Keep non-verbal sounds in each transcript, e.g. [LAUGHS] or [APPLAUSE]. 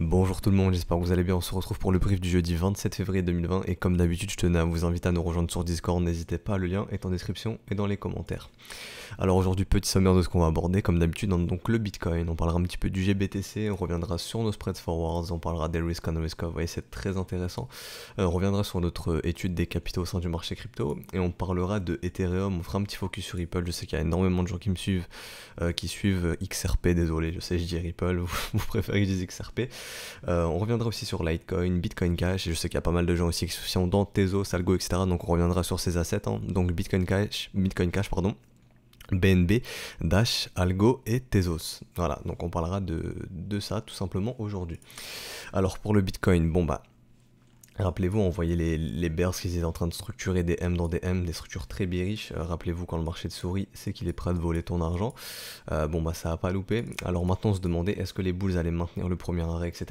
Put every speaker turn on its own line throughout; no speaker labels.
Bonjour tout le monde, j'espère que vous allez bien. On se retrouve pour le brief du jeudi 27 février 2020 et comme d'habitude, je tenais à vous inviter à nous rejoindre sur Discord. N'hésitez pas, le lien est en description et dans les commentaires. Alors aujourd'hui, petit sommaire de ce qu'on va aborder, comme d'habitude, donc le Bitcoin. On parlera un petit peu du GBTC, on reviendra sur nos spreads forwards, on parlera des risk and vous voyez, c'est très intéressant. Euh, on reviendra sur notre étude des capitaux au sein du marché crypto et on parlera de Ethereum. On fera un petit focus sur Ripple. Je sais qu'il y a énormément de gens qui me suivent, euh, qui suivent XRP, désolé, je sais, je dis Ripple, [LAUGHS] vous, préférez que je dise XRP. Euh, on reviendra aussi sur Litecoin, Bitcoin Cash, et je sais qu'il y a pas mal de gens aussi qui sont dans Tezos, Algo, etc. Donc on reviendra sur ces assets, hein. donc Bitcoin Cash, Bitcoin Cash, pardon. BNB, Dash, Algo et Tezos. Voilà, donc on parlera de, de ça tout simplement aujourd'hui. Alors pour le Bitcoin, bon bah Rappelez-vous, on voyait les, les Bears qui étaient en train de structurer des M dans des M, des structures très riches. Euh, rappelez-vous, quand le marché de souris, c'est qu'il est prêt de voler ton argent. Euh, bon, bah ça a pas loupé. Alors maintenant, on se demandait, est-ce que les Bulls allaient maintenir le premier arrêt, etc.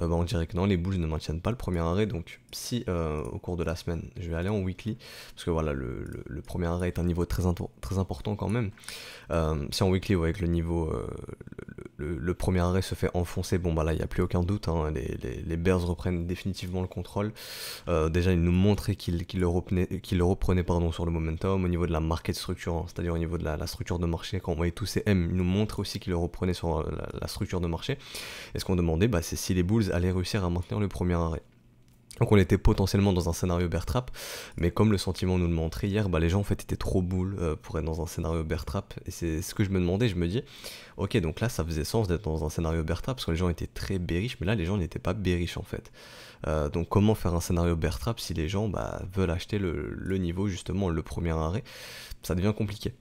Euh, bah, on dirait que non, les Bulls ne maintiennent pas le premier arrêt. Donc, si au cours de la semaine, je vais aller en weekly, parce que voilà, le, premier arrêt est un niveau très, très important quand même. si en weekly, vous voyez que le niveau, le, premier arrêt se fait enfoncer, bon bah là il n'y a plus aucun doute, hein. les, les, Bears reprennent définitivement le contrôle. Euh, déjà ils nous montraient qu'ils le reprenaient, pardon, sur le momentum au niveau de la market structure, hein, c'est-à-dire au niveau de la, structure de marché, quand on voyait tous ces M, ils nous montraient aussi qu'ils le reprenaient sur euh, la, structure de marché. Et ce qu'on demandait bah, c'est si les Bulls allaient réussir à maintenir le premier arrêt. Donc on était potentiellement dans un scénario bear trap, mais comme le sentiment nous le montrait hier, bah les gens en fait étaient trop boules euh, pour être dans un scénario bear trap, et c'est ce que je me demandais, je me dis, ok donc là ça faisait sens d'être dans un scénario bear trap, parce que les gens étaient très berriches, mais là les gens n'étaient pas berriches en fait. Euh, donc comment faire un scénario bear trap si les gens bah, veulent acheter le, niveau justement, le premier arrêt, ça devient compliqué.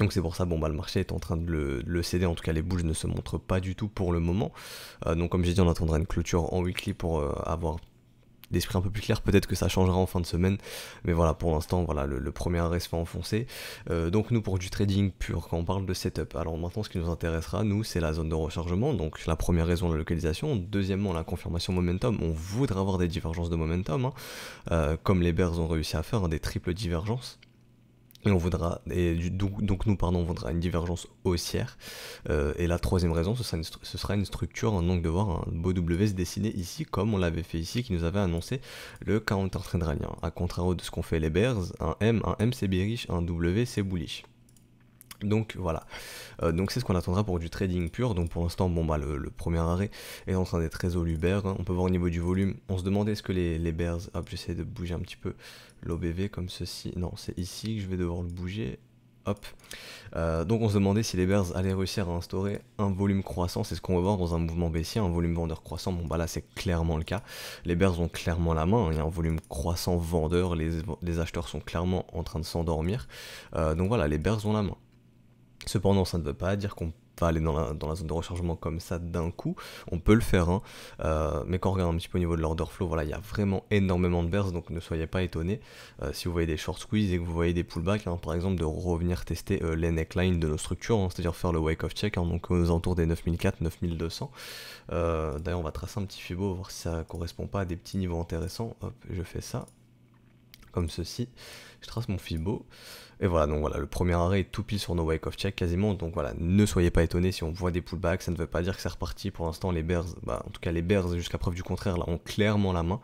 Donc c'est pour ça, bon bah le marché est en train de le, céder, en tout cas les bouges ne se montrent pas du tout pour le moment. Euh, donc comme j'ai dit, on attendra une clôture en weekly pour avoir d'esprit un peu plus clair, peut-être que ça changera en fin de semaine, mais voilà, pour l'instant, voilà, le, premier arrêt se fait enfoncer. Euh, donc nous, pour du trading pur, quand on parle de setup, alors maintenant, ce qui nous intéressera, nous, c'est la zone de rechargement, donc la première raison, la localisation, deuxièmement, la confirmation momentum, on voudrait avoir des divergences de momentum, hein. euh, comme les Bears ont réussi à faire, hein, des triples divergences, et on voudra, et donc, nous, pardon, on voudra une divergence haussière. Euh, et la troisième raison, ce sera, une, structure, un angle de voir un beau W se dessiner ici, comme on l'avait fait ici, qui nous avait annoncé le counter train rallye. A contrario de ce qu'ont fait les Bears, un M, un M c'est bearish, un W c'est bullish. Donc voilà, euh, donc c'est ce qu'on attendra pour du trading pur, donc pour l'instant bon bah le, premier arrêt est en train d'être résolu bear, hein. on peut voir au niveau du volume, on se demandait est-ce que les, les bears, hop j'essaie de bouger un petit peu l'OBV comme ceci, non c'est ici que je vais devoir le bouger, hop, euh, donc on se demandait si les bears allaient réussir à instaurer un volume croissant, c'est ce qu'on va voir dans un mouvement baissier, un volume vendeur croissant, bon bah là c'est clairement le cas, les bears ont clairement la main, il y a un volume croissant vendeur, les, acheteurs sont clairement en train de s'endormir, euh, donc voilà les bears ont la main. Cependant, ça ne veut pas dire qu'on va aller dans la, zone de rechargement comme ça d'un coup, on peut le faire, hein. Euh, mais quand on regarde un petit peu au niveau de l'order flow, voilà, il y a vraiment énormément de bears, donc ne soyez pas étonnés euh, si vous voyez des short squeeze et que vous voyez des pullbacks, hein, par exemple de revenir tester euh, les necklines de nos structures, hein, c'est-à-dire faire le wake of check, hein, donc aux alentours des 9400, 9200 D'ailleurs, on va tracer un petit fibo, voir si ça correspond pas à des petits niveaux intéressants. Hop, je fais ça, comme ceci je trace mon Fibo. Et voilà, donc voilà, le premier arrêt est tout pile sur nos wake of check quasiment. Donc voilà, ne soyez pas étonnés si on voit des pullbacks, ça ne veut pas dire que c'est reparti. Pour l'instant, les Bears, bah, en tout cas les Bears, jusqu'à preuve du contraire, ont clairement la main.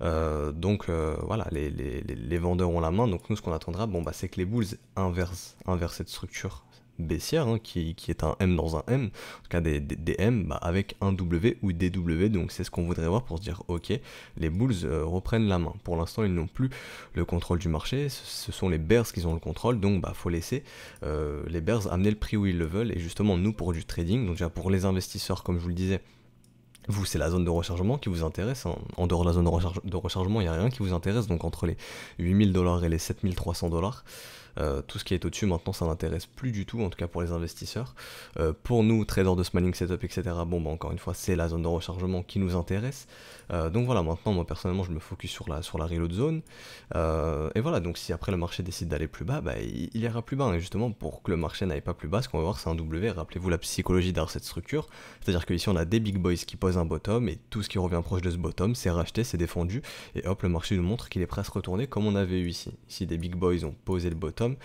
Euh, donc euh, voilà, les, vendeurs ont la main. Donc nous, ce qu'on attendra, bon, bah, c'est que les Bulls inversent cette structure baissière, hein, qui, est un M dans un M, en tout cas des, M bah, avec un W ou DW, W, donc c'est ce qu'on voudrait voir pour se dire ok, les Bulls euh, reprennent la main. Pour l'instant, ils n'ont plus le contrôle du marché, ce sont les Bears qui ont le contrôle, donc bah faut laisser euh, les Bears amener le prix où ils le veulent, et justement nous pour du trading, donc déjà pour les investisseurs, comme je vous le disais, vous, c'est la zone de rechargement qui vous intéresse. Hein. En dehors de la zone de, rechargement, il n'y a rien qui vous intéresse. Donc entre les 8000 dollars et les 7300 dollars, euh, tout ce qui est au-dessus maintenant, ça n'intéresse plus du tout, en tout cas pour les investisseurs. Euh, pour nous, traders de smiling setup, etc., bon, bah, encore une fois, c'est la zone de rechargement qui nous intéresse. Euh, donc voilà, maintenant, moi personnellement, je me focus sur la, sur la reload zone. et voilà, donc si après le marché décide d'aller plus bas, bah, il, il, ira plus bas. Et justement, pour que le marché n'aille pas plus bas, ce qu'on va voir, c'est un W. Rappelez-vous la psychologie derrière cette structure. C'est-à-dire que ici, on a des big boys qui posent un bottom et tout ce qui revient proche de ce bottom, s'est racheté, c'est défendu, et hop, le marché nous montre qu'il est prêt à se retourner comme on avait eu ici. Ici, des big boys ont posé le bottom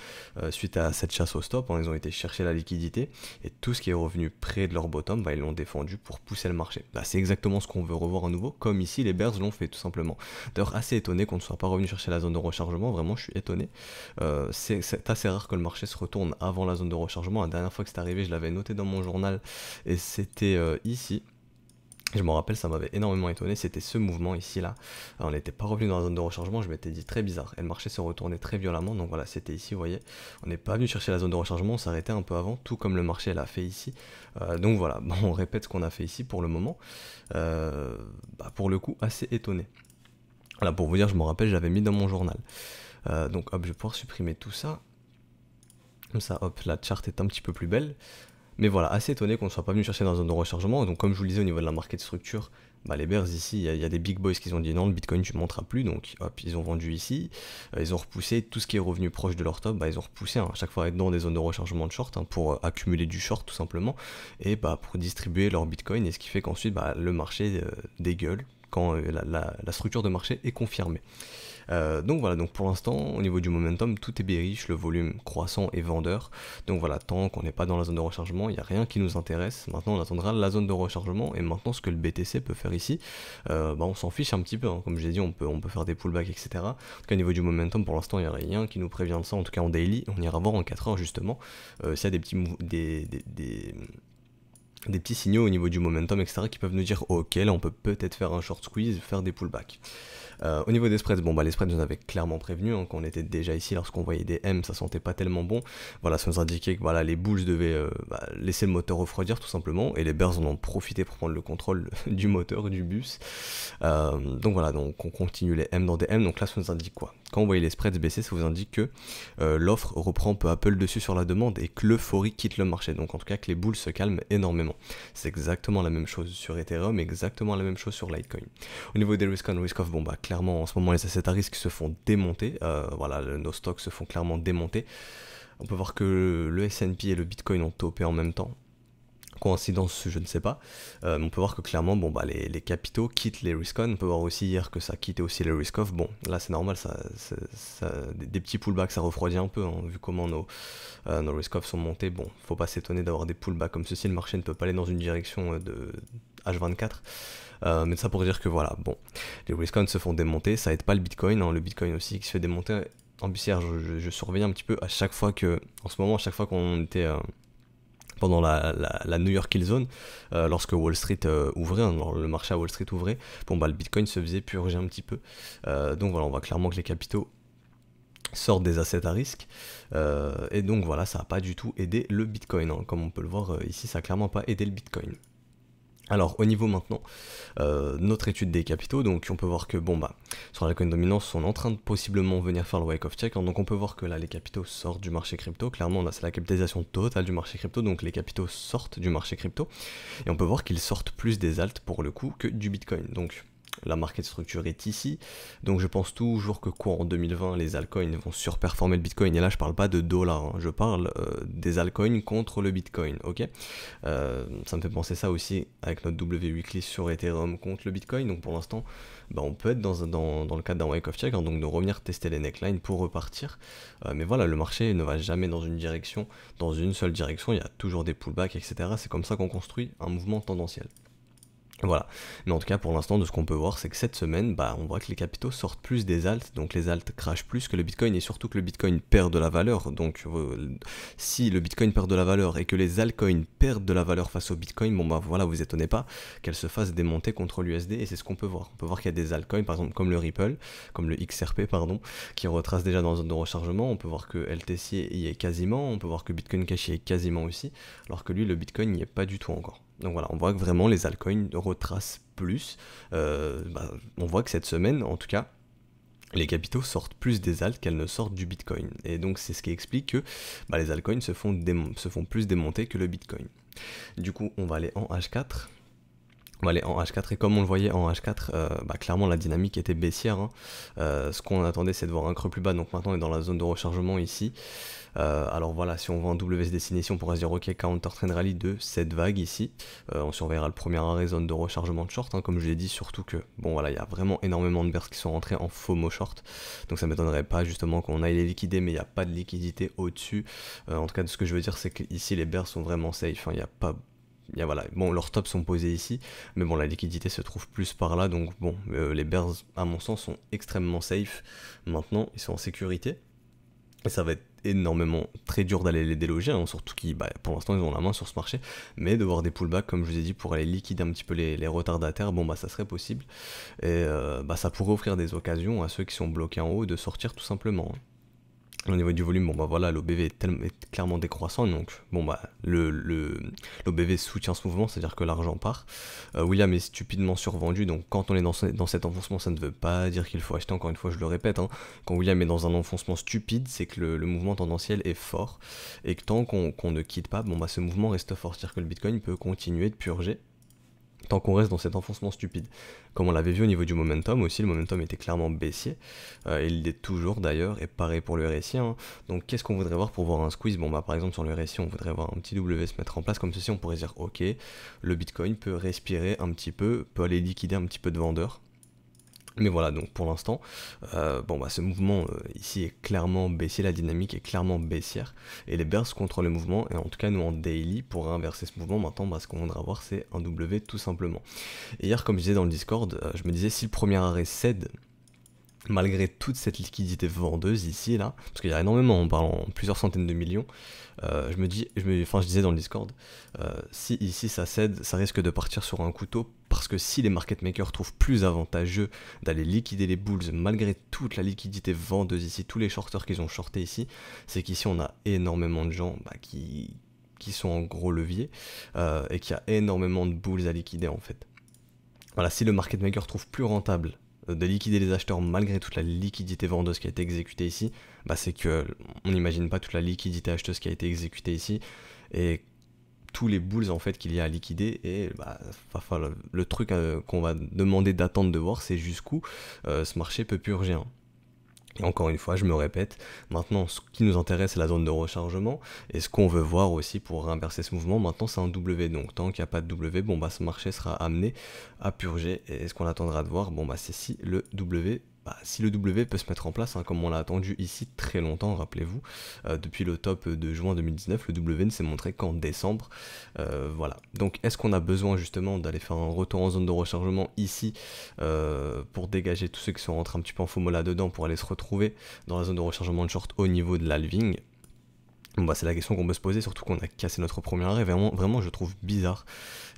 euh, suite à cette chasse au stop, hein, ils ont été chercher la liquidité, et tout ce qui est revenu près de leur bottom, bah, ils l'ont défendu pour pousser le marché. Bah, c'est exactement ce qu'on veut revoir à nouveau, comme ici, les bears l'ont fait tout simplement. D'ailleurs, assez étonné qu'on ne soit pas revenu chercher la zone de rechargement, vraiment, je suis étonné. Euh, c'est assez rare que le marché se retourne avant la zone de rechargement. La dernière fois que c'est arrivé, je l'avais noté dans mon journal, et c'était euh, ici. Je me rappelle, ça m'avait énormément étonné, c'était ce mouvement ici là. on n'était pas revenu dans la zone de rechargement, je m'étais dit très bizarre. et le marché se retournait très violemment, donc voilà, c'était ici, vous voyez. On n'est pas venu chercher la zone de rechargement, on s'arrêtait un peu avant, tout comme le marché l'a fait ici. Euh, donc voilà, [LAUGHS] on répète ce qu'on a fait ici pour le moment. Euh, bah, pour le coup, assez étonné. Voilà, pour vous dire, je me rappelle, j'avais mis dans mon journal. Euh, donc hop, je vais pouvoir supprimer tout ça. Comme ça, hop, la charte est un petit peu plus belle. Mais voilà, assez étonné qu'on ne soit pas venu chercher dans la zone de rechargement. Donc, comme je vous le disais au niveau de la market structure, bah, les Bears ici, il y, a des big boys qui ont dit non, le Bitcoin tu ne monteras plus, donc hop, ils ont vendu ici, euh, ils ont repoussé tout ce qui est revenu proche de leur top, bah, ils ont repoussé hein, à chaque fois dans des zones de rechargement de short hein, pour euh, accumuler du short tout simplement et bah, pour distribuer leur Bitcoin et ce qui fait qu'ensuite bah, le marché euh, dégueule quand la structure de marché est confirmée. Euh, donc voilà, donc pour l'instant, au niveau du momentum, tout est bearish, le volume croissant et vendeur. Donc voilà, tant qu'on n'est pas dans la zone de rechargement, il n'y a rien qui nous intéresse. Maintenant, on attendra la zone de rechargement et maintenant, ce que le BTC peut faire ici, euh, bah, on s'en fiche un petit peu. Hein. comme je l'ai dit, on peut, on peut faire des pullbacks, etc. En tout cas, au niveau du momentum, pour l'instant, il n'y a rien qui nous prévient de ça. En tout cas, en daily, on ira voir en 4 heures justement euh, s'il y a des petits des des petits signaux au niveau du momentum, etc., qui peuvent nous dire ok, là on peut peut-être faire un short squeeze, faire des pullbacks. Euh, au niveau des spreads, bon bah les spreads, on avait clairement prévenu quand hein, qu'on était déjà ici lorsqu'on voyait des M, ça sentait pas tellement bon. Voilà, ça nous indiquait que voilà, les bulls devaient euh, bah, laisser le moteur refroidir tout simplement, et les bears en ont profité pour prendre le contrôle [LAUGHS] du moteur, du bus. Euh, donc voilà, donc on continue les M dans des M, donc là ça nous indique quoi Quand vous voyez les spreads baisser, ça vous indique que l'offre reprend peu à peu le dessus sur la demande et que l'euphorie quitte le marché, donc en tout cas que les bulls se calment énormément. C'est exactement la même chose sur Ethereum, exactement la même chose sur Litecoin. Au niveau des risk on, risk bon bah en ce moment, les assets à risque se font démonter. Euh, voilà, nos stocks se font clairement démonter. On peut voir que le S&P et le Bitcoin ont topé en même temps. Coïncidence, je ne sais pas. Euh, on peut voir que clairement, bon, bah, les, capitaux quittent les risk-on. peut voir aussi hier que ça quittait aussi les risk-off. Bon, là, c'est normal, ça, des, petits pullbacks, ça refroidit un peu, hein, vu comment nos, euh, risk-off sont montés. Bon, faut pas s'étonner d'avoir des pullbacks comme ceci. Le marché ne peut pas aller dans une direction de H24. Euh, mais ça pour dire que voilà, bon, les coins se font démonter, ça aide pas le Bitcoin, hein, le Bitcoin aussi qui se fait démonter. En bussière, je, je, surveille un petit peu à chaque fois que, en ce moment, à chaque fois qu'on était euh, pendant la, New York Hill Zone, euh, lorsque Wall Street ouvrait, hein, le marché à Wall Street ouvrait, bon bah le Bitcoin se faisait purger un petit peu. donc voilà, on voit clairement que les capitaux sortent des assets à risque. et donc voilà, ça n'a pas du tout aidé le Bitcoin. Hein. Comme on peut le voir ici, ça n'a clairement pas aidé le Bitcoin. Alors au niveau maintenant, euh, notre étude des capitaux, donc on peut voir que bon bah sur la coin dominance on est en train de possiblement venir faire le wake of check, hein. donc on peut voir que là les capitaux sortent du marché crypto, clairement là c'est la capitalisation totale du marché crypto, donc les capitaux sortent du marché crypto, et on peut voir qu'ils sortent plus des alt pour le coup que du bitcoin. Donc la market structure est ici. Donc je pense toujours que quoi en 2020, les altcoins vont surperformer le Bitcoin. Et là, je parle pas de dollars, hein. je parle euh, des altcoins contre le Bitcoin. Ok euh, Ça me fait penser ça aussi avec notre W weekly sur Ethereum contre le Bitcoin. Donc pour l'instant, bah, on peut être dans, dans le cadre d'un wake of check, hein, donc de revenir tester les necklines pour repartir. Euh, mais voilà, le marché ne va jamais dans une direction, dans une seule direction. Il y a toujours des pullbacks, etc. C'est comme ça qu'on construit un mouvement tendanciel. Voilà. Mais en tout cas, pour l'instant, de ce qu'on peut voir, c'est que cette semaine, bah, on voit que les capitaux sortent plus des altes, donc les altes crachent plus que le Bitcoin, et surtout que le Bitcoin perd de la valeur. Donc, euh, si le Bitcoin perd de la valeur et que les altcoins perdent de la valeur face au Bitcoin, bon bah voilà, vous étonnez pas qu'elles se fassent démonter contre l'USD, et c'est ce qu'on peut voir. On peut voir qu'il y a des altcoins, par exemple, comme le Ripple, comme le XRP, pardon, qui retrace déjà dans la zone de rechargement. On peut voir que LTC y est quasiment, on peut voir que Bitcoin Cash y est quasiment aussi, alors que lui, le Bitcoin n'y est pas du tout encore. Donc voilà, on voit que vraiment les altcoins retracent plus. Euh, bah, on voit que cette semaine, en tout cas, les capitaux sortent plus des alt qu'elles ne sortent du Bitcoin. Et donc c'est ce qui explique que bah, les altcoins se font, se font plus démonter que le Bitcoin. Du coup, on va aller en H4 va allez, en H4, et comme on le voyait en H4, euh, bah, clairement la dynamique était baissière. Hein. Euh, ce qu'on attendait, c'est de voir un creux plus bas, donc maintenant on est dans la zone de rechargement ici. Euh, alors voilà, si on voit un WS destination, on pourra se dire ok, counter trend rally de cette vague ici. on surveillera le premier arrêt zone de rechargement de short, hein, comme je l'ai dit, surtout que bon voilà, il y a vraiment énormément de bears qui sont rentrés en FOMO short, donc ça m'étonnerait pas justement qu'on aille les liquider, mais il n'y a pas de liquidité au-dessus. en tout cas, ce que je veux dire, c'est que ici les bears sont vraiment safe, hein. il n'y a pas Bon, leurs tops sont posés ici, mais bon, la liquidité se trouve plus par là, donc bon, euh, les Bears, à mon sens, sont extrêmement safe maintenant, ils sont en sécurité. Et ça va être énormément très dur d'aller les déloger, hein, surtout qu'ils, bah, pour l'instant, ils ont la main sur ce marché, mais de voir des pullbacks, comme je vous ai dit, pour aller liquider un petit peu les, retardataires, bon, bah, ça serait possible, et euh, bah, ça pourrait offrir des occasions à ceux qui sont bloqués en haut de sortir tout simplement. Hein au niveau du volume, bon bah voilà, l'OBV est, clairement décroissant, donc bon bah le l'OBV soutient ce mouvement, c'est-à-dire que l'argent part. Euh, William est stupidement survendu, donc quand on est dans, dans cet enfoncement, ça ne veut pas dire qu'il faut acheter, encore une fois je le répète, hein. quand William est dans un enfoncement stupide, c'est que le, mouvement tendanciel est fort, et que tant qu'on ne quitte pas, bon bah ce mouvement reste fort, c'est-à-dire que le Bitcoin peut continuer de purger, tant qu'on reste dans cet enfoncement stupide. Comme on l'avait vu au niveau du momentum aussi, le momentum était clairement baissier, euh, il l'est toujours d'ailleurs, et pareil pour le RSI. Hein. Donc qu'est-ce qu'on voudrait voir pour voir un squeeze Bon bah par exemple sur le RSI, on voudrait voir un petit W se mettre en place, comme ceci on pourrait dire ok, le Bitcoin peut respirer un petit peu, peut aller liquider un petit peu de vendeurs, mais voilà, donc pour l'instant, euh, bon bah ce mouvement euh, ici est clairement baissier, la dynamique est clairement baissière, et les Bears contrôlent le mouvement, et en tout cas nous en daily, pour inverser ce mouvement, maintenant bah, ce qu'on voudra voir c'est un W tout simplement. Et hier, comme je disais dans le Discord, euh, je me disais si le premier arrêt cède, malgré toute cette liquidité vendeuse ici là, parce qu'il y a énormément, on parle en plusieurs centaines de millions, euh, je me dis, je me, enfin je disais dans le Discord, euh, si ici ça cède, ça risque de partir sur un couteau, parce que si les market makers trouvent plus avantageux d'aller liquider les bulls malgré toute la liquidité vendeuse ici, tous les shorteurs qu'ils ont shorté ici, c'est qu'ici on a énormément de gens bah, qui, sont en gros levier, euh, et qu'il y a énormément de bulls à liquider en fait. Voilà, si le market maker trouve plus rentable euh, de liquider les acheteurs malgré toute la liquidité vendeuse qui a été exécutée ici, bah c'est que on n'imagine pas toute la liquidité acheteuse qui a été exécutée ici et tous les boules en fait qu'il y a à liquider et bah, le, truc euh, qu'on va demander d'attendre de voir c'est jusqu'où euh, ce marché peut purger. Hein. Et encore une fois, je me répète, maintenant ce qui nous intéresse c'est la zone de rechargement et ce qu'on veut voir aussi pour inverser ce mouvement, maintenant c'est un W. Donc tant qu'il n'y a pas de W, bon bah ce marché sera amené à purger et ce qu'on attendra de voir, bon bah c'est si le W bah, si le W peut se mettre en place, hein, comme on l'a attendu ici très longtemps, rappelez-vous, euh, depuis le top de juin 2019, le W ne s'est montré qu'en décembre. Euh, voilà. Donc est-ce qu'on a besoin justement d'aller faire un retour en zone de rechargement ici euh, pour dégager tous ceux qui sont rentrés un petit peu en FOMO là-dedans pour aller se retrouver dans la zone de rechargement de short au niveau de l'alving bah, c'est la question qu'on peut se poser, surtout qu'on a cassé notre premier arrêt. Vraiment, vraiment, je trouve bizarre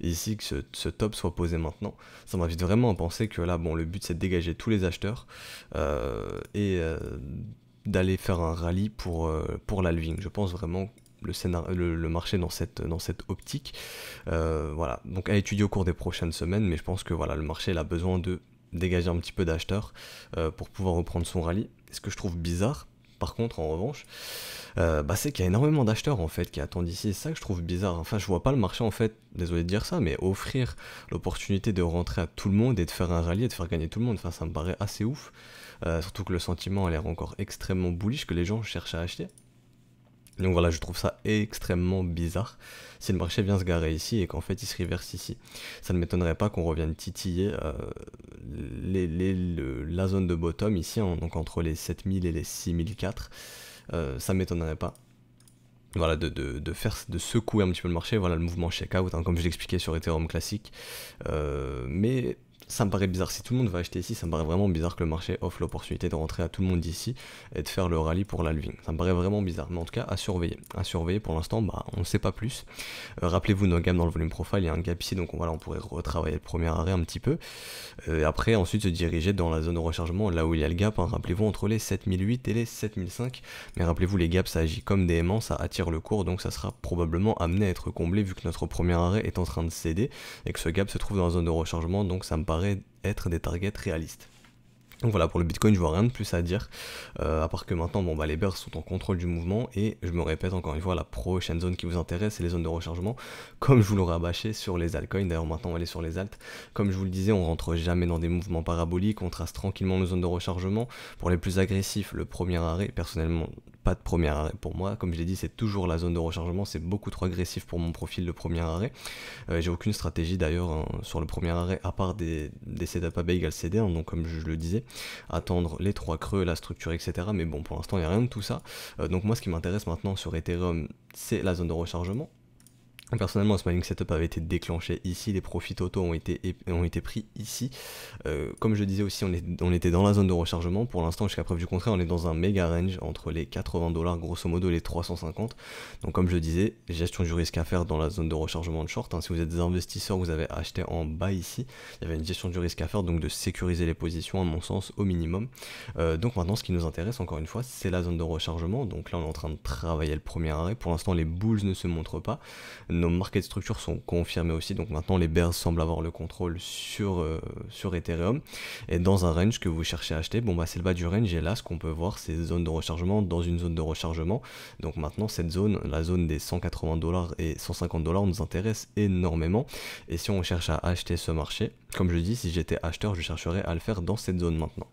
ici que ce, top soit posé maintenant. Ça m'invite vraiment à penser que là, bon, le but c'est de dégager tous les acheteurs euh, et euh, d'aller faire un rallye pour, euh, pour l'alving. Je pense vraiment le, le, marché dans cette, dans cette optique. voilà, donc à étudier au cours des prochaines semaines, mais je pense que voilà, le marché a besoin de dégager un petit peu d'acheteurs pour pouvoir reprendre son rallye. Ce que je trouve bizarre, par contre, en revanche, euh, bah, c'est qu'il y a énormément d'acheteurs en fait qui attendent ici. C'est ça que je trouve bizarre. Enfin, je vois pas le marché en fait, désolé de dire ça, mais offrir l'opportunité de rentrer à tout le monde et de faire un rallye et de faire gagner tout le monde, enfin, ça me paraît assez ouf. Euh, surtout que le sentiment a l'air encore extrêmement bullish, que les gens cherchent à acheter. Donc voilà, je trouve ça extrêmement bizarre si le marché vient se garer ici et qu'en fait il se reverse ici. Ça ne m'étonnerait pas qu'on revienne titiller euh, les, la zone de bottom ici, hein, donc entre les 7000 et les 6004, ça euh, ça m'étonnerait pas. Voilà, de, de, faire, de secouer un petit peu le marché, voilà le mouvement check out, hein, comme je l'expliquais sur Ethereum classique. Euh, mais ça me paraît bizarre. Si tout le monde va acheter ici, ça me paraît vraiment bizarre que le marché offre l'opportunité de rentrer à tout le monde ici et de faire le rallye pour l'alving. Ça me paraît vraiment bizarre, mais en tout cas, à surveiller. À surveiller pour l'instant, bah, on ne sait pas plus. Euh, rappelez-vous, nos gammes dans le volume profile, il y a un gap ici, donc voilà, on pourrait retravailler le premier arrêt un petit peu. Euh, et après, ensuite, se diriger dans la zone de rechargement, là où il y a le gap. Hein. Rappelez-vous, entre les 7008 et les 7005. Mais rappelez-vous, les gaps, ça agit comme des aimants, ça attire le cours, donc ça sera probablement amené à être comblé vu que notre premier arrêt est en train de céder et que ce gap se trouve dans la zone de rechargement, donc ça me paraît être des targets réalistes. Donc voilà, pour le Bitcoin, je vois rien de plus à dire, euh, à part que maintenant, bon, bah, les bears sont en contrôle du mouvement, et je me répète encore une fois, la prochaine zone qui vous intéresse, c'est les zones de rechargement, comme je vous l'aurais bâché sur les altcoins, d'ailleurs maintenant on va aller sur les altes. comme je vous le disais, on rentre jamais dans des mouvements paraboliques, on trace tranquillement nos zones de rechargement, pour les plus agressifs, le premier arrêt, personnellement, pas de premier arrêt pour moi. Comme je l'ai dit, c'est toujours la zone de rechargement, c'est beaucoup trop agressif pour mon profil le premier arrêt. Euh, j'ai aucune stratégie d'ailleurs hein, sur le premier arrêt, à part des, des à égale CD, hein, donc comme je, le disais, attendre les trois creux, la structure, etc. Mais bon, pour l'instant, il n'y a rien de tout ça. Euh, donc moi, ce qui m'intéresse maintenant sur Ethereum, c'est la zone de rechargement Personnellement, ce mining setup avait été déclenché ici, les profits totaux ont été, ont été pris ici. Euh, comme je disais aussi, on, est, on, était dans la zone de rechargement. Pour l'instant, jusqu'à preuve du contraire, on est dans un méga range entre les 80 dollars, grosso modo, les 350. Donc, comme je disais, gestion du risque à faire dans la zone de rechargement de short. Hein. Si vous êtes des investisseurs, vous avez acheté en bas ici. Il y avait une gestion du risque à faire, donc de sécuriser les positions, à mon sens, au minimum. Euh, donc, maintenant, ce qui nous intéresse, encore une fois, c'est la zone de rechargement. Donc là, on est en train de travailler le premier arrêt. Pour l'instant, les bulls ne se montrent pas nos market structures sont confirmées aussi, donc maintenant les bears semblent avoir le contrôle sur, euh, sur Ethereum. Et dans un range que vous cherchez à acheter, bon bah c'est le bas du range et là ce qu'on peut voir c'est zone de rechargement dans une zone de rechargement. Donc maintenant cette zone, la zone des 180 dollars et 150 dollars nous intéresse énormément. Et si on cherche à acheter ce marché, comme je dis, si j'étais acheteur, je chercherais à le faire dans cette zone maintenant.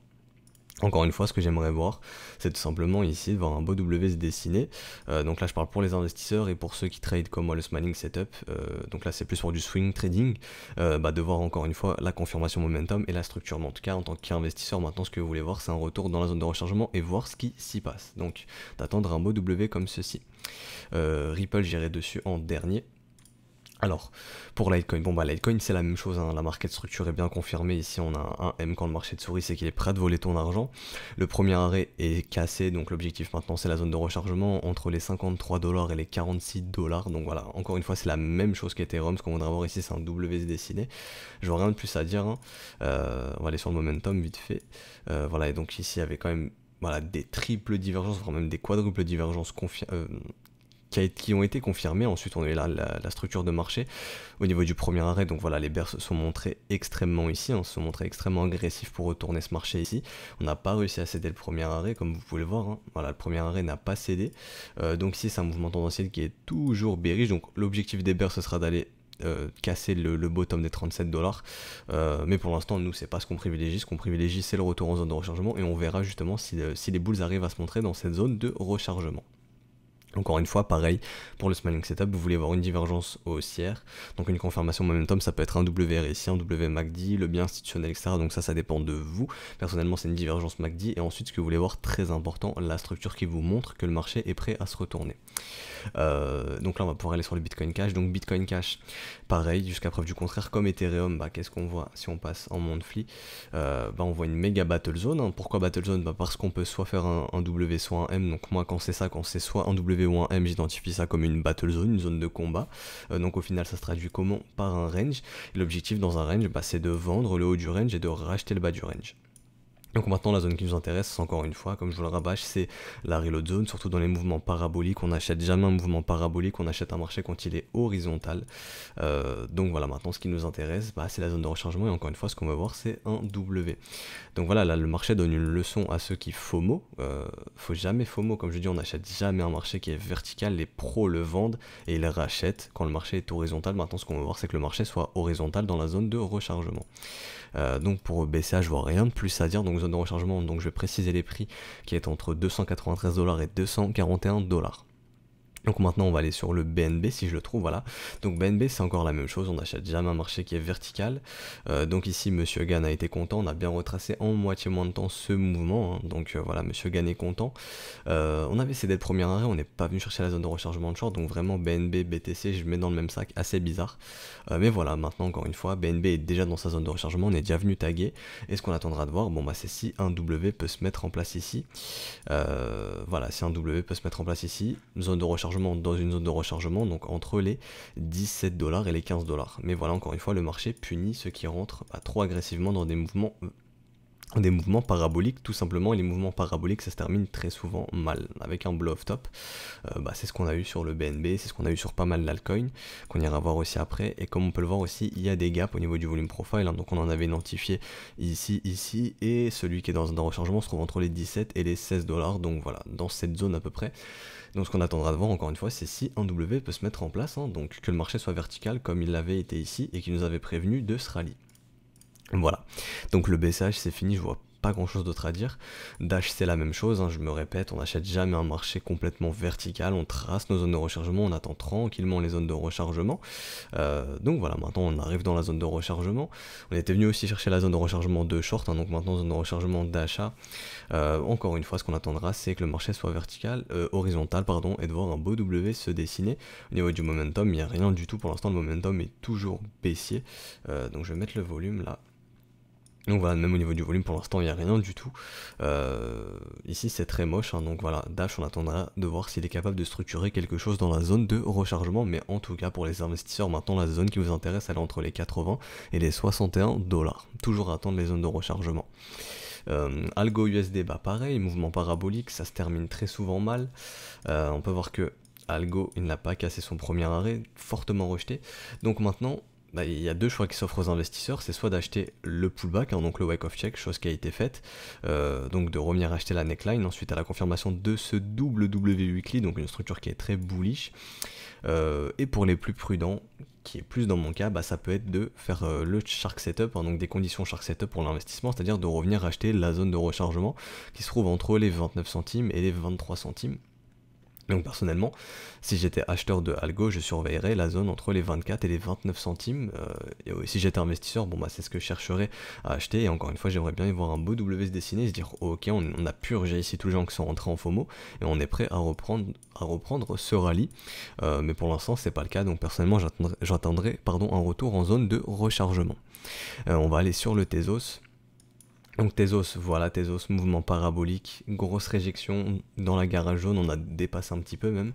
Encore une fois, ce que j'aimerais voir, c'est tout simplement ici de voir un beau W se dessiner. Euh, donc là, je parle pour les investisseurs et pour ceux qui tradent comme moi le smiling setup. Euh, donc là, c'est plus pour du swing trading, euh, bah, de voir encore une fois la confirmation momentum et la structure. Mais en tout cas, en tant qu'investisseur, maintenant, ce que vous voulez voir, c'est un retour dans la zone de rechargement et voir ce qui s'y passe. Donc, d'attendre un beau W comme ceci. Ripple, j'irai dessus en dernier. Alors, pour Litecoin, bon bah Litecoin c'est la même chose, hein. la market structure est bien confirmée, ici on a un M quand le marché de souris c'est qu'il est prêt de voler ton argent, le premier arrêt est cassé, donc l'objectif maintenant c'est la zone de rechargement entre les 53 dollars et les 46 dollars, donc voilà, encore une fois c'est la même chose qu'Ethereum, ce qu'on voudrait avoir ici c'est un WZ dessiné, je vois rien de plus à dire, hein. euh, on va aller sur le momentum vite fait, euh, voilà, et donc ici il y avait quand même voilà, des triples divergences, voire même des quadruples divergences confirmées, euh, qui, ont été confirmés. Ensuite, on a eu la, structure de marché au niveau du premier arrêt. Donc voilà, les Bears se sont montrés extrêmement ici, hein, se sont montrés extrêmement agressifs pour retourner ce marché ici. On n'a pas réussi à céder le premier arrêt, comme vous pouvez le voir. Hein. Voilà, le premier arrêt n'a pas cédé. Euh, donc ici, c'est un mouvement tendanciel qui est toujours bearish. Donc l'objectif des Bears, ce sera d'aller euh, casser le, bottom des 37 dollars. Euh, mais pour l'instant, nous, c'est pas ce qu'on privilégie. Ce qu'on privilégie, c'est le retour en zone de rechargement et on verra justement si les boules arrivent à se montrer dans cette zone de rechargement. Encore une fois, pareil, pour le smiling setup, vous voulez voir une divergence haussière, donc une confirmation momentum, ça peut être un ici un WMACD, le bien institutionnel, etc. Donc ça, ça dépend de vous. Personnellement, c'est une divergence MACD, et ensuite, ce que vous voulez voir, très important, la structure qui vous montre que le marché est prêt à se retourner. Euh, donc là, on va pouvoir aller sur le Bitcoin Cash. Donc Bitcoin Cash, pareil, jusqu'à preuve du contraire, comme Ethereum, bah, qu'est-ce qu'on voit si on passe en monthly euh, bah, On voit une méga battle zone. Hein. Pourquoi battle zone bah, Parce qu'on peut soit faire un, un W, soit un M, donc moi, quand c'est ça, quand c'est soit un W, E ou M, j'identifie ça comme une battle zone, une zone de combat. Euh, donc au final, ça se traduit comment Par un range. L'objectif dans un range, bah, c'est de vendre le haut du range et de racheter le bas du range. Donc maintenant la zone qui nous intéresse, encore une fois, comme je vous le rabâche, c'est la reload zone, surtout dans les mouvements paraboliques, on n'achète jamais un mouvement parabolique, on achète un marché quand il est horizontal. Euh, donc voilà, maintenant ce qui nous intéresse, bah, c'est la zone de rechargement, et encore une fois ce qu'on va voir c'est un W. Donc voilà, là le marché donne une leçon à ceux qui FOMO, euh, faut jamais FOMO, comme je dis, on n'achète jamais un marché qui est vertical, les pros le vendent et ils rachètent quand le marché est horizontal, maintenant ce qu'on va voir c'est que le marché soit horizontal dans la zone de rechargement. Euh, donc pour BCA, je vois rien de plus à dire. Donc zone de rechargement, donc je vais préciser les prix qui est entre 293 dollars et 241 dollars. Donc maintenant on va aller sur le BNB si je le trouve, voilà. Donc BNB c'est encore la même chose, on achète jamais un marché qui est vertical. Euh, donc ici Monsieur Gann a été content, on a bien retracé en moitié moins de temps ce mouvement. Hein. Donc euh, voilà, Monsieur Gann est content. Euh, on avait cédé le premier arrêt, on n'est pas venu chercher la zone de rechargement de short, donc vraiment BNB, BTC, je mets dans le même sac, assez bizarre. mais voilà, maintenant encore une fois, BNB est déjà dans sa zone de rechargement, on est déjà venu taguer. Et ce qu'on attendra de voir, bon bah c'est si un W peut se mettre en place ici. voilà, si un W peut se mettre en place ici, zone de rechargement dans une zone de rechargement, donc entre les 17 dollars et les 15 dollars. Mais voilà, encore une fois, le marché punit ceux qui rentrent bah, trop agressivement dans des mouvements euh, des mouvements paraboliques tout simplement les mouvements paraboliques ça se termine très souvent mal avec un bluff top euh, bah, c'est ce qu'on a eu sur le BNB c'est ce qu'on a eu sur pas mal d'alcoins qu'on ira voir aussi après et comme on peut le voir aussi il y a des gaps au niveau du volume profile hein. donc on en avait identifié ici ici et celui qui est dans un rechargement se trouve entre les 17 et les 16 dollars donc voilà dans cette zone à peu près donc ce qu'on attendra de voir encore une fois, c'est si un W peut se mettre en place, hein. donc que le marché soit vertical comme il l'avait été ici et qu'il nous avait prévenu de ce rallye. Voilà, donc le baissage, c'est fini, je vois pas grand chose d'autre à dire. Dash, c'est la même chose, hein, je me répète, on n'achète jamais un marché complètement vertical, on trace nos zones de rechargement, on attend tranquillement les zones de rechargement. Euh, donc voilà, maintenant on arrive dans la zone de rechargement. On était venu aussi chercher la zone de rechargement de short, hein, donc maintenant zone de rechargement d'achat. Euh, encore une fois, ce qu'on attendra, c'est que le marché soit vertical, euh, horizontal, pardon, et de voir un beau W se dessiner. Au niveau du momentum, il n'y a rien du tout pour l'instant, le momentum est toujours baissier. donc je vais mettre le volume là. Donc voilà, même au niveau du volume, pour l'instant, il n'y a rien du tout. Euh, ici, c'est très moche, hein, donc voilà, Dash, on attendra de voir s'il est capable de structurer quelque chose dans la zone de rechargement, mais en tout cas, pour les investisseurs, maintenant, la zone qui vous intéresse, elle est entre les 80 et les 61 dollars. Toujours à attendre les zones de rechargement. Euh, algo USD, bah pareil, mouvement parabolique, ça se termine très souvent mal. Euh, on peut voir que Algo, il n'a pas cassé son premier arrêt, fortement rejeté. Donc maintenant, bah, il y a deux choix qui s'offrent aux investisseurs, c'est soit d'acheter le pullback, hein, donc le wake of check, chose qui a été faite, euh, donc de revenir acheter la neckline, ensuite à la confirmation de ce double W e weekly, donc une structure qui est très bullish, euh, et pour les plus prudents, qui est plus dans mon cas, bah, ça peut être de faire euh, le shark setup, hein, donc des conditions shark setup pour l'investissement, c'est-à-dire de revenir acheter la zone de rechargement qui se trouve entre les 29 centimes et les 23 centimes. Donc personnellement, si j'étais acheteur de Algo, je surveillerais la zone entre les 24 et les 29 centimes. Euh, et si j'étais investisseur, bon bah c'est ce que je chercherais à acheter. Et encore une fois, j'aimerais bien y voir un beau W se dessiner et se dire oh, ok, on, a purgé ici tous les gens qui sont rentrés en FOMO et on est prêt à reprendre, à reprendre ce rallye. Euh, mais pour l'instant, c'est pas le cas. Donc personnellement, j'attendrai pardon un retour en zone de rechargement. Euh, on va aller sur le Tezos. Donc Tezos, voilà Tezos, mouvement parabolique, grosse réjection dans la garage jaune, on a dépassé un petit peu même.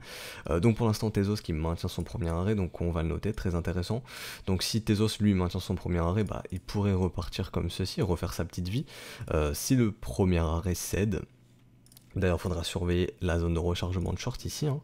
Euh, donc pour l'instant Tezos qui maintient son premier arrêt, donc on va le noter, très intéressant. Donc si Tezos lui maintient son premier arrêt, bah, il pourrait repartir comme ceci, refaire sa petite vie. Euh, si le premier arrêt cède, d'ailleurs faudra surveiller la zone de rechargement de short ici, hein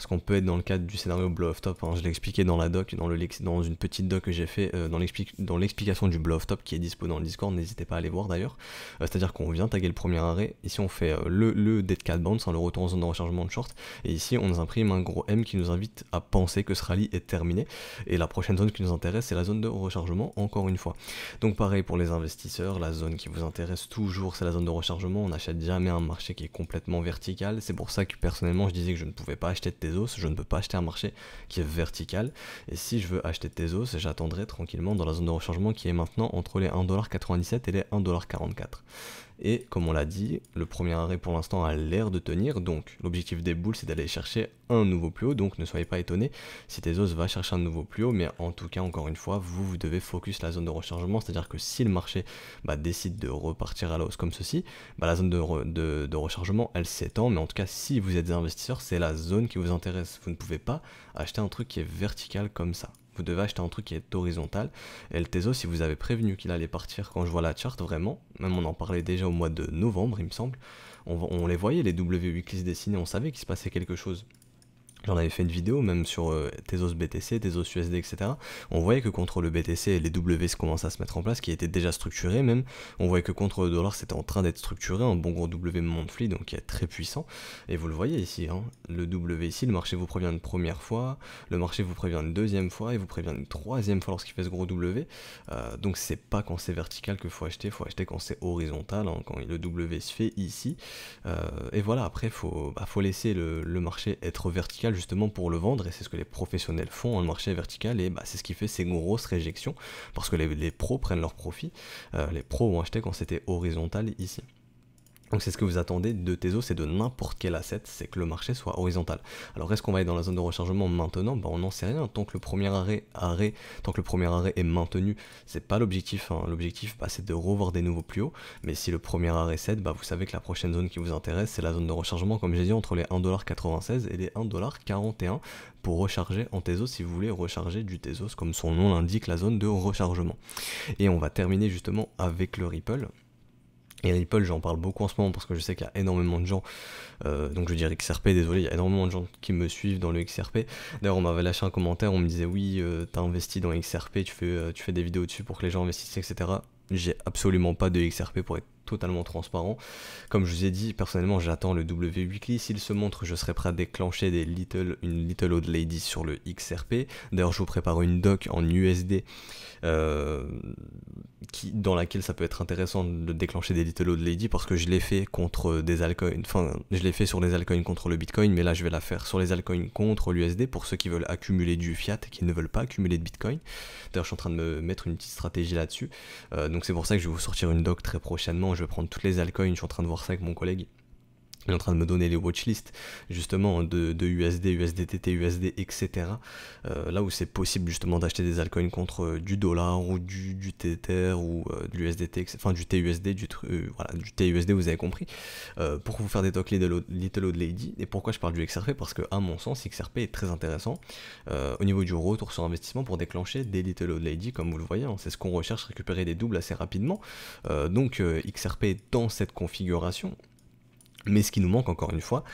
parce qu'on peut être dans le cadre du scénario Blow Top, hein. je l'ai expliqué dans la doc, dans, le dans une petite doc que j'ai fait, euh, dans l'explication du Blow Top qui est dispo dans le Discord, n'hésitez pas à aller voir d'ailleurs. Euh, c'est-à-dire qu'on vient taguer le premier arrêt, ici on fait euh, le, le Dead Cat Bounce, hein, le retour en zone de rechargement de short, et ici on nous imprime un gros M qui nous invite à penser que ce rallye est terminé, et la prochaine zone qui nous intéresse c'est la zone de rechargement, encore une fois. Donc pareil pour les investisseurs, la zone qui vous intéresse toujours c'est la zone de rechargement, on n'achète jamais un marché qui est complètement vertical, c'est pour ça que personnellement je disais que je ne pouvais pas acheter de je ne peux pas acheter un marché qui est vertical. Et si je veux acheter Tezos, j'attendrai tranquillement dans la zone de rechargement qui est maintenant entre les 1,97$ et les 1,44$. Et comme on l'a dit, le premier arrêt pour l'instant a l'air de tenir, donc l'objectif des boules c'est d'aller chercher un nouveau plus haut, donc ne soyez pas étonnés si Tezos va chercher un nouveau plus haut, mais en tout cas encore une fois, vous, vous devez focus la zone de rechargement, c'est-à-dire que si le marché bah, décide de repartir à la hausse comme ceci, bah, la zone de, de rechargement elle s'étend, mais en tout cas si vous êtes investisseur, c'est la zone qui vous intéresse, vous ne pouvez pas acheter un truc qui est vertical comme ça vous devez acheter un truc qui est horizontal. Et le Tezo, si vous avez prévenu qu'il allait partir quand je vois la charte, vraiment, même on en parlait déjà au mois de novembre, il me semble, on, les voyait, les W8 dessinés, on savait qu'il se passait quelque chose. J'en avais fait une vidéo même sur euh, Tezos BTC, Tezos USD, etc. On voyait que contre le BTC, les W se commençaient à se mettre en place, qui étaient déjà structurés même. On voyait que contre le dollar, c'était en train d'être structuré, un bon gros W monthly, donc qui est très puissant. Et vous le voyez ici, hein. le W ici, le marché vous prévient une première fois, le marché vous prévient une deuxième fois, et vous prévient une troisième fois lorsqu'il fait ce gros W. Euh, donc c'est pas quand c'est vertical que faut acheter, faut acheter quand c'est horizontal, hein, quand le W se fait ici. Euh, et voilà, après, faut, bah, faut laisser le marché être vertical justement pour le vendre, et c'est ce que les professionnels font en hein, marché vertical, et bah, c'est ce qui fait ces grosses réjections, parce que les, pros prennent leur profit, euh, les pros ont acheté quand c'était horizontal ici. Donc c'est ce que vous attendez de Tezos c'est de n'importe quel asset, c'est que le marché soit horizontal. Alors est-ce qu'on va être dans la zone de rechargement maintenant ben, On n'en sait rien, tant que le premier arrêt, arrêt, tant que le premier arrêt est maintenu, c'est pas l'objectif. Hein. L'objectif bah, c'est de revoir des nouveaux plus hauts, mais si le premier arrêt cède, bah, vous savez que la prochaine zone qui vous intéresse c'est la zone de rechargement, comme j'ai dit, entre les 1,96$ et les 1,41$ pour recharger en Tezos si vous voulez recharger du Tezos comme son nom l'indique, la zone de rechargement. Et on va terminer justement avec le Ripple. Et Ripple, j'en parle beaucoup en ce moment parce que je sais qu'il y a énormément de gens, euh, donc je veux dire XRP, désolé, il y a énormément de gens qui me suivent dans le XRP. D'ailleurs, on m'avait lâché un commentaire, on me disait oui, euh, t'as investi dans XRP, tu fais, euh, tu fais des vidéos dessus pour que les gens investissent, etc. J'ai absolument pas de XRP pour être totalement transparent. Comme je vous ai dit, personnellement, j'attends le W Weekly. S'il se montre, je serai prêt à déclencher des little, une Little Old Lady sur le XRP. D'ailleurs, je vous prépare une doc en USD euh, qui, dans laquelle ça peut être intéressant de déclencher des Little Old Lady parce que je l'ai fait contre des altcoins. Enfin, je l'ai fait sur les altcoins contre le Bitcoin, mais là, je vais la faire sur les altcoins contre l'USD pour ceux qui veulent accumuler du fiat, qui ne veulent pas accumuler de Bitcoin. D'ailleurs, je suis en train de me mettre une petite stratégie là-dessus. Euh, donc, c'est pour ça que je vais vous sortir une doc très prochainement je vais prendre toutes les altcoins, je suis en train de voir ça avec mon collègue. Il est en train de me donner les watchlists justement de, USD, USDT, USD, etc. Euh, là où c'est possible justement d'acheter des altcoins contre euh, du dollar ou du, du Tether ou du euh, de enfin du TUSD, du, du vous avez compris, pour vous faire des talks de Little Old Lady. Et pourquoi je parle du XRP Parce que, à mon sens, XRP est très intéressant au niveau du retour sur investissement pour déclencher des Little Old Lady, comme vous le voyez. Hein. c'est ce qu'on recherche, récupérer des doubles assez rapidement. donc, XRP dans cette configuration mais ce qui nous manque encore une fois,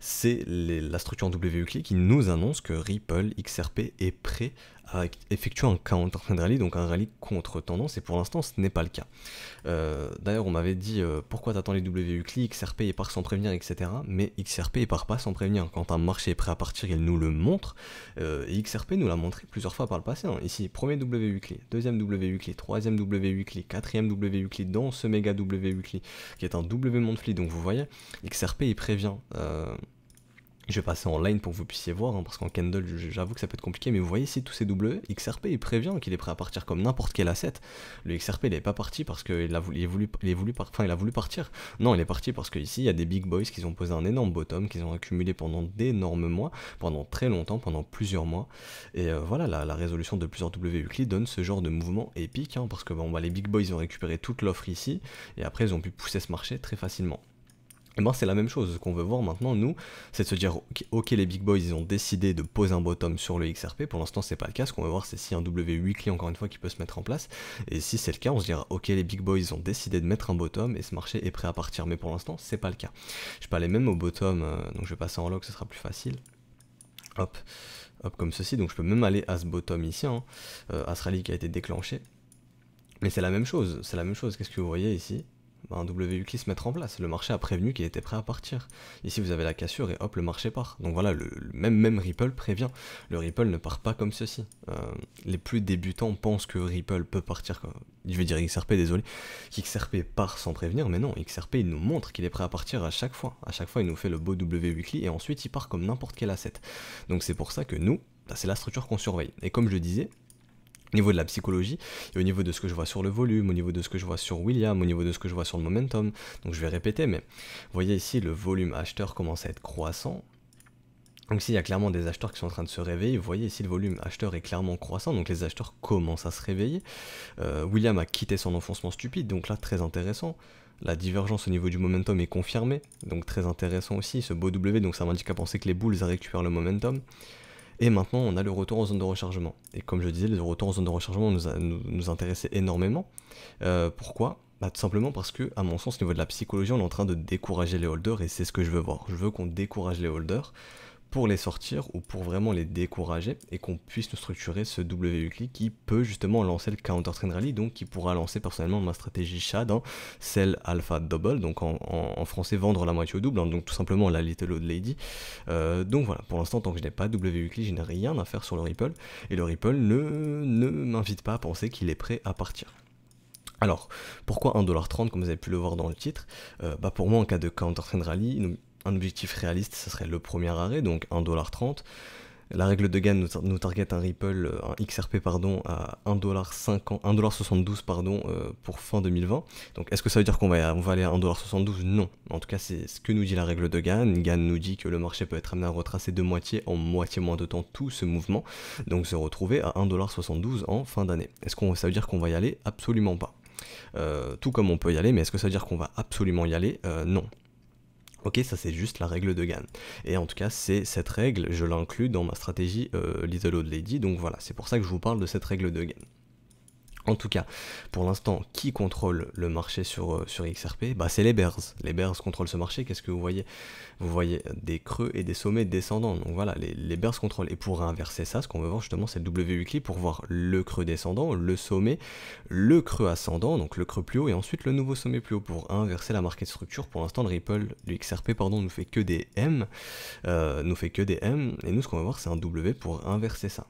c'est la structure en qui nous annonce que Ripple XRP est prêt à effectuer un counter rally, donc un rallye contre tendance, et pour l'instant ce n'est pas le cas. Euh, d'ailleurs on m'avait dit euh, pourquoi t'attends les WUCLI, XRP et part sans prévenir, etc. Mais XRP et part pas sans prévenir, quand un marché est prêt à partir il nous le montre, euh, XRP nous l'a montré plusieurs fois par le passé. Hein. Ici, premier WUCLI, deuxième WUCLI, troisième WUCLI, quatrième WUCLI dans ce méga WUCLI qui est un W Monthly, donc vous voyez, XRP il prévient. Je vais passer en line pour que vous puissiez voir, hein, parce qu'en candle, j'avoue que ça peut être compliqué, mais vous voyez ici tous ces W, XRP, il prévient qu'il est prêt à partir comme n'importe quel asset. Le XRP, il n'est pas parti parce qu'il a, voulu, voulu, a voulu partir. Non, il est parti parce qu'ici, il y a des big boys qui ont posé un énorme bottom, qu'ils ont accumulé pendant d'énormes mois, pendant très longtemps, pendant plusieurs mois. Et euh, voilà, la, résolution de plusieurs WUCLI donne ce genre de mouvement épique, hein, parce que bon, bah, les big boys ont récupéré toute l'offre ici, et après, ils ont pu pousser ce marché très facilement. Et moi, c'est la même chose. Ce qu'on veut voir maintenant, nous, c'est de se dire ok, les big boys, ils ont décidé de poser un bottom sur le XRP. Pour l'instant, c'est pas le cas. Ce qu'on veut voir, c'est si un W 8 clé encore une fois, qui peut se mettre en place. Et si c'est le cas, on se dira ok, les big boys, ils ont décidé de mettre un bottom et ce marché est prêt à partir. Mais pour l'instant, c'est pas le cas. Je peux aller même au bottom, euh, donc je vais passer en log, ce sera plus facile. Hop, hop, comme ceci. Donc je peux même aller à ce bottom ici, hein, à ce rallye qui a été déclenché. Mais c'est la même chose. C'est la même chose. Qu'est-ce que vous voyez ici un WU qui se mettre en place. Le marché a prévenu qu'il était prêt à partir. Ici, vous avez la cassure et hop, le marché part. Donc voilà, le, même, même Ripple prévient. Le Ripple ne part pas comme ceci. Euh, les plus débutants pensent que Ripple peut partir. Je vais dire XRP, désolé. XRP part sans prévenir, mais non, XRP, il nous montre qu'il est prêt à partir à chaque fois. À chaque fois, il nous fait le beau W et ensuite, il part comme n'importe quel asset. Donc c'est pour ça que nous, bah, c'est la structure qu'on surveille. Et comme je disais, au niveau de la psychologie, et au niveau de ce que je vois sur le volume, au niveau de ce que je vois sur William, au niveau de ce que je vois sur le momentum. Donc je vais répéter, mais vous voyez ici, le volume acheteur commence à être croissant. Donc s'il y a clairement des acheteurs qui sont en train de se réveiller, vous voyez ici le volume acheteur est clairement croissant, donc les acheteurs commencent à se réveiller. Euh, William a quitté son enfoncement stupide, donc là très intéressant. La divergence au niveau du momentum est confirmée, donc très intéressant aussi, ce beau W, donc ça m'indique à penser que les boules récupèrent le momentum. Et maintenant, on a le retour en zone de rechargement. Et comme je disais, le retour en zone de rechargement nous, nous, intéressait énormément. Euh, pourquoi bah, Tout simplement parce que, à mon sens, au niveau de la psychologie, on est en train de décourager les holders et c'est ce que je veux voir. Je veux qu'on décourage les holders pour les sortir ou pour vraiment les décourager et qu'on puisse nous structurer ce WUCLI qui peut justement lancer le Counter Train Rally, donc qui pourra lancer personnellement ma stratégie SHAD, celle Alpha Double, donc en, français vendre la moitié au double, hein, donc tout simplement la Little Old Lady. Euh, donc voilà, pour l'instant, tant que je n'ai pas WUCLI, je n'ai rien à faire sur le Ripple et le Ripple ne, ne m'invite pas à penser qu'il est prêt à partir. Alors, pourquoi 1,30$ comme vous avez pu le voir dans le titre euh, bah Pour moi, en cas de Counter Train Rally, un objectif réaliste, ce serait le premier arrêt, donc 1,30$. La règle de Gann nous, target un Ripple, euh, un XRP pardon, à 1,72$ pardon, euh, pour fin 2020. Donc est-ce que ça veut dire qu'on va, aller à 1,72$ Non. En tout cas, c'est ce que nous dit la règle de Gann. Gann nous dit que le marché peut être amené à retracer de moitié en moitié moins de temps tout ce mouvement, donc se retrouver à 1,72$ en fin d'année. Est-ce qu'on ça veut dire qu'on va y aller Absolument pas. Euh, tout comme on peut y aller, mais est-ce que ça veut dire qu'on va absolument y aller Non. Ok, ça c'est juste la règle de gain. Et en tout cas, c'est cette règle, je l'inclus dans ma stratégie euh, Little Old Lady, donc voilà, c'est pour ça que je vous parle de cette règle de Gann. En tout cas, pour l'instant, qui contrôle le marché sur, euh, sur XRP bah, C'est les bears. Les bears contrôlent ce marché. Qu'est-ce que vous voyez Vous voyez euh, des creux et des sommets descendants. Donc voilà, les, les bears contrôlent. Et pour inverser ça, ce qu'on veut voir justement, c'est le W pour voir le creux descendant, le sommet, le creux ascendant, donc le creux plus haut, et ensuite le nouveau sommet plus haut pour inverser la de structure. Pour l'instant, le Ripple, le XRP, pardon, nous fait que des M, euh, nous fait que des M. Et nous, ce qu'on va voir, c'est un W pour inverser ça.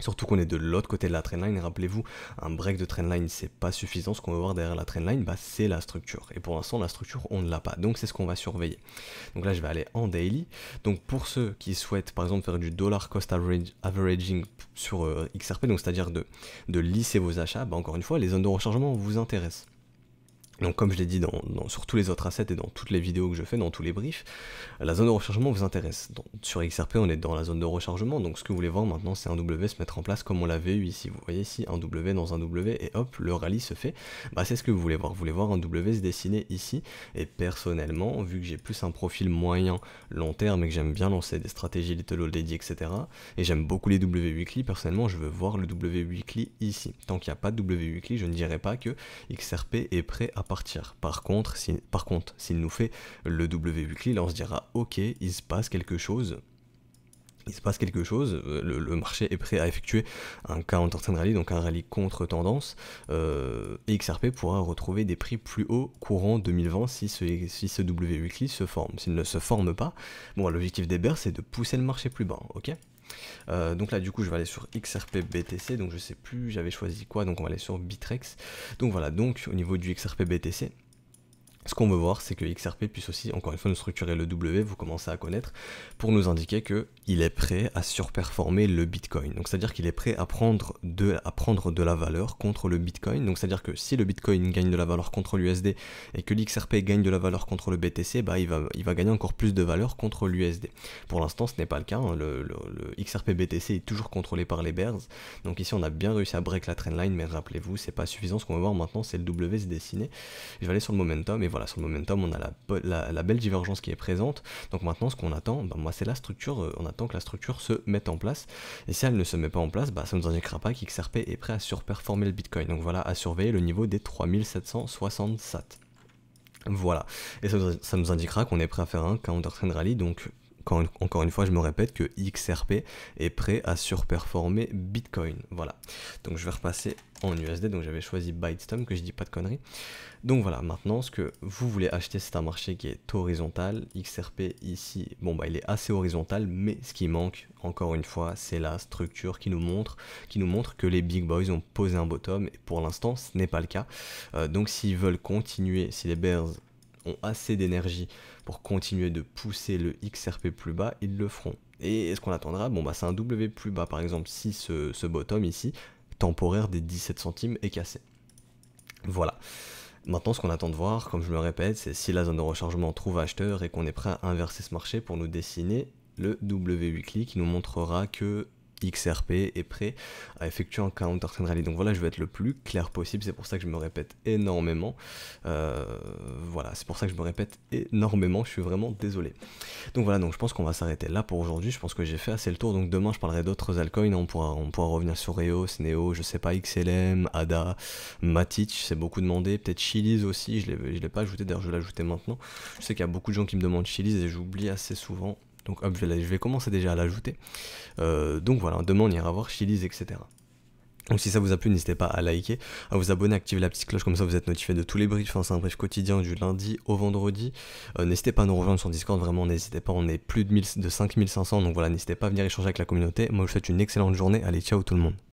Surtout qu'on est de l'autre côté de la trendline, rappelez-vous, un break de trendline c'est pas suffisant, ce qu'on va voir derrière la trendline bah, c'est la structure, et pour l'instant la structure on ne l'a pas, donc c'est ce qu'on va surveiller. Donc là je vais aller en daily, donc pour ceux qui souhaitent par exemple faire du dollar cost averaging sur euh, XRP, donc c'est-à-dire de, de lisser vos achats, bah, encore une fois les zones de rechargement vous intéressent. Donc comme je l'ai dit dans, sur tous les autres assets et dans toutes les vidéos que je fais, dans tous les briefs, la zone de rechargement vous intéresse. Donc, sur XRP on est dans la zone de rechargement, donc ce que vous voulez voir maintenant c'est un W se mettre en place comme on l'avait eu ici. Vous voyez ici un W dans un W et hop le rallye se fait, bah c'est ce que vous voulez voir. Vous voulez voir un W se dessiner ici et personnellement vu que j'ai plus un profil moyen long terme et que j'aime bien lancer des stratégies little old lady etc. Et j'aime beaucoup les W weekly, personnellement je veux voir le W weekly ici. Tant qu'il n'y a pas de W weekly je ne dirais pas que XRP est prêt à partir. Par contre, si, par contre, s'il nous fait le W on se dira ok, il se passe quelque chose. Il se passe quelque chose, euh, le, marché est prêt à effectuer un counter trend rally, donc un rallye contre tendance, euh, XRP pourra retrouver des prix plus hauts courant 2020 si ce, si ce W se forme. S'il ne se forme pas, bon, l'objectif des bears c'est de pousser le marché plus bas, ok euh, donc là, du coup, je vais aller sur XRP BTC. Donc je sais plus, j'avais choisi quoi. Donc on va aller sur Bitrex. Donc voilà, donc au niveau du XRP BTC. Ce qu'on veut voir, c'est que XRP puisse aussi, encore une fois, nous structurer le W, vous commencez à connaître, pour nous indiquer qu'il est prêt à surperformer le Bitcoin. Donc c'est-à-dire qu'il est prêt à prendre, de, à de la valeur contre le Bitcoin. Donc c'est-à-dire que si le Bitcoin gagne de la valeur contre l'USD et que l'XRP gagne de la valeur contre le BTC, bah, il, va, il va gagner encore plus de valeur contre l'USD. Pour l'instant, ce n'est pas le cas. Hein. Le, XRP BTC est toujours contrôlé par les bears. Donc ici, on a bien réussi à break la trendline, mais rappelez-vous, c'est pas suffisant. Ce qu'on veut voir maintenant, c'est le W se dessiner. Je vais aller sur le momentum et voilà voilà, sur le momentum, on a la, belle divergence qui est présente. Donc maintenant, ce qu'on attend, ben, moi, c'est la structure. Euh, on attend que la structure se mette en place. Et si elle ne se met pas en place, ben, ça ne nous indiquera pas qu'XRP est prêt à surperformer le Bitcoin. Donc voilà, à surveiller le niveau des 3760 SAT. Voilà, et ça, nous indiquera qu'on est prêt à faire un counter trend rally, donc encore une fois, je me répète que XRP est prêt à surperformer Bitcoin. Voilà. Donc je vais repasser en USD. Donc j'avais choisi tom que je dis pas de conneries. Donc voilà, maintenant ce que vous voulez acheter, c'est un marché qui est horizontal. XRP ici, bon bah il est assez horizontal, mais ce qui manque, encore une fois, c'est la structure qui nous montre, qui nous montre que les big boys ont posé un bottom. Et pour l'instant, ce n'est pas le cas. Euh, donc s'ils veulent continuer, si les bears assez d'énergie pour continuer de pousser le XRP plus bas, ils le feront. Et est-ce qu'on attendra Bon, bah, c'est un W plus bas, par exemple, si ce, bottom ici, temporaire des 17 centimes, est cassé. Voilà. Maintenant, ce qu'on attend de voir, comme je le répète, c'est si la zone de rechargement trouve acheteur et qu'on est prêt à inverser ce marché pour nous dessiner le W8 qui nous montrera que XRP est prêt à effectuer un counter rally. Donc voilà, je vais être le plus clair possible, c'est pour ça que je me répète énormément. Euh, voilà, c'est pour ça que je me répète énormément, je suis vraiment désolé. Donc voilà, donc je pense qu'on va s'arrêter là pour aujourd'hui, je pense que j'ai fait assez le tour, donc demain je parlerai d'autres altcoins, on pourra, on pourra revenir sur reos Neo, je sais pas, XLM, ADA, Matic, c'est beaucoup demandé, peut-être Chili's aussi, je ne l'ai pas ajouté, d'ailleurs je vais maintenant. Je sais qu'il y a beaucoup de gens qui me demandent Chili's et j'oublie assez souvent donc hop, je vais, commencer déjà à l'ajouter. Euh, donc voilà, demain on ira voir Chili's, etc. Donc si ça vous a plu, n'hésitez pas à liker, à vous abonner, à activer la petite cloche, comme ça vous êtes notifié de tous les briefs, enfin, c'est un brief quotidien du lundi au vendredi. Euh, n'hésitez pas à nous rejoindre sur Discord, vraiment n'hésitez pas, on est plus de, de 5500, donc voilà, n'hésitez pas à venir échanger avec la communauté. Moi je vous souhaite une excellente journée, allez ciao tout le monde.